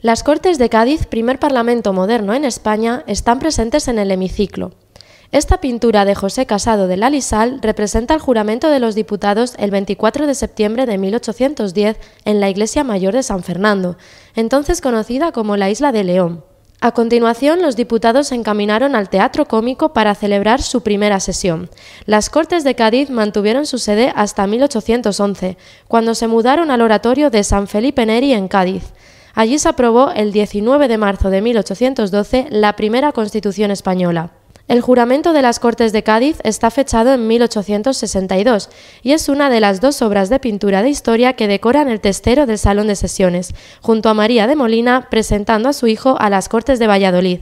Las Cortes de Cádiz, primer parlamento moderno en España, están presentes en el hemiciclo. Esta pintura de José Casado de Lalisal representa el juramento de los diputados el 24 de septiembre de 1810 en la iglesia mayor de San Fernando, entonces conocida como la Isla de León. A continuación, los diputados se encaminaron al Teatro Cómico para celebrar su primera sesión. Las Cortes de Cádiz mantuvieron su sede hasta 1811, cuando se mudaron al Oratorio de San Felipe Neri en Cádiz. Allí se aprobó el 19 de marzo de 1812 la primera Constitución española. El juramento de las Cortes de Cádiz está fechado en 1862 y es una de las dos obras de pintura de historia que decoran el testero del Salón de Sesiones, junto a María de Molina presentando a su hijo a las Cortes de Valladolid.